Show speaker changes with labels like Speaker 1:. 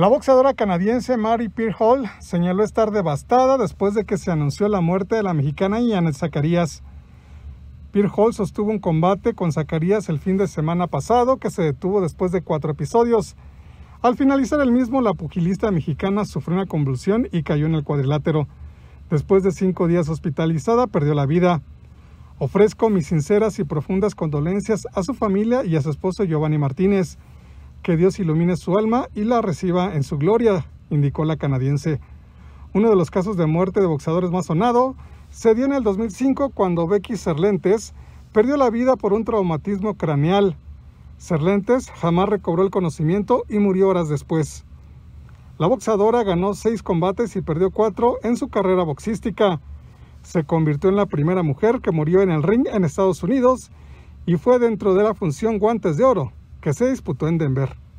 Speaker 1: La boxeadora canadiense Mary Pierre Hall señaló estar devastada después de que se anunció la muerte de la mexicana Janet Zacarías. Pierre Hall sostuvo un combate con Zacarías el fin de semana pasado que se detuvo después de cuatro episodios. Al finalizar el mismo, la pugilista mexicana sufrió una convulsión y cayó en el cuadrilátero. Después de cinco días hospitalizada, perdió la vida. Ofrezco mis sinceras y profundas condolencias a su familia y a su esposo Giovanni Martínez que Dios ilumine su alma y la reciba en su gloria, indicó la canadiense. Uno de los casos de muerte de boxeadores más sonado se dio en el 2005 cuando Becky Cerlentes perdió la vida por un traumatismo craneal. Cerlentes jamás recobró el conocimiento y murió horas después. La boxeadora ganó seis combates y perdió cuatro en su carrera boxística. Se convirtió en la primera mujer que murió en el ring en Estados Unidos y fue dentro de la función Guantes de Oro, que se disputó en Denver.